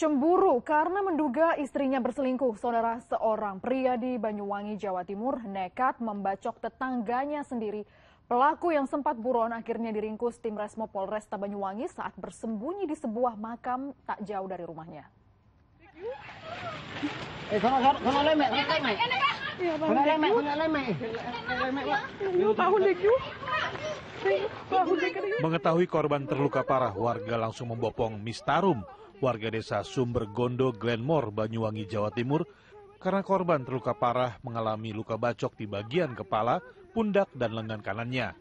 Cemburu karena menduga istrinya berselingkuh, saudara seorang pria di Banyuwangi, Jawa Timur, nekat membacok tetangganya sendiri. Pelaku yang sempat buron akhirnya diringkus tim Resmo Polresta Banyuwangi saat bersembunyi di sebuah makam tak jauh dari rumahnya. Mengetahui korban terluka parah, warga langsung membopong Mistarum warga desa Sumber Gondo, Glenmore, Banyuwangi, Jawa Timur, karena korban terluka parah mengalami luka bacok di bagian kepala, pundak, dan lengan kanannya.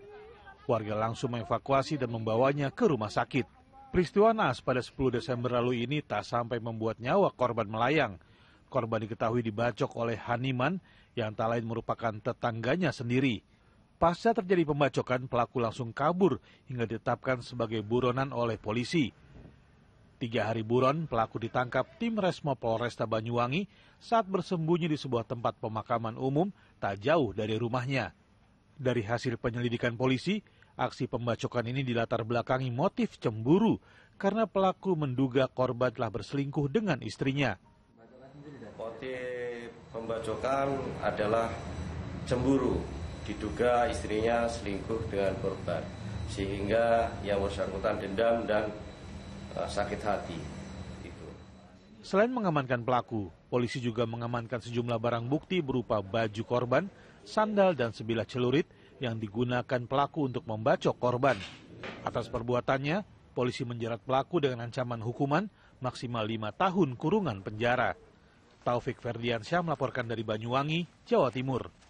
Warga langsung mengevakuasi dan membawanya ke rumah sakit. Peristiwa naas pada 10 Desember lalu ini tak sampai membuat nyawa korban melayang. Korban diketahui dibacok oleh Haniman yang tak lain merupakan tetangganya sendiri. Pasca terjadi pembacokan, pelaku langsung kabur hingga ditetapkan sebagai buronan oleh polisi. Tiga hari buron, pelaku ditangkap tim Resmo Polresta Banyuwangi saat bersembunyi di sebuah tempat pemakaman umum tak jauh dari rumahnya. Dari hasil penyelidikan polisi, aksi pembacokan ini dilatar belakangi motif cemburu karena pelaku menduga korban telah berselingkuh dengan istrinya. Motif pembacokan adalah cemburu, diduga istrinya selingkuh dengan korban, sehingga yang bersangkutan dendam dan Eh, sakit hati. Itu. Selain mengamankan pelaku, polisi juga mengamankan sejumlah barang bukti berupa baju korban, sandal dan sebilah celurit yang digunakan pelaku untuk membacok korban. Atas perbuatannya, polisi menjerat pelaku dengan ancaman hukuman maksimal 5 tahun kurungan penjara. Taufik Ferdiansyah melaporkan dari Banyuwangi, Jawa Timur.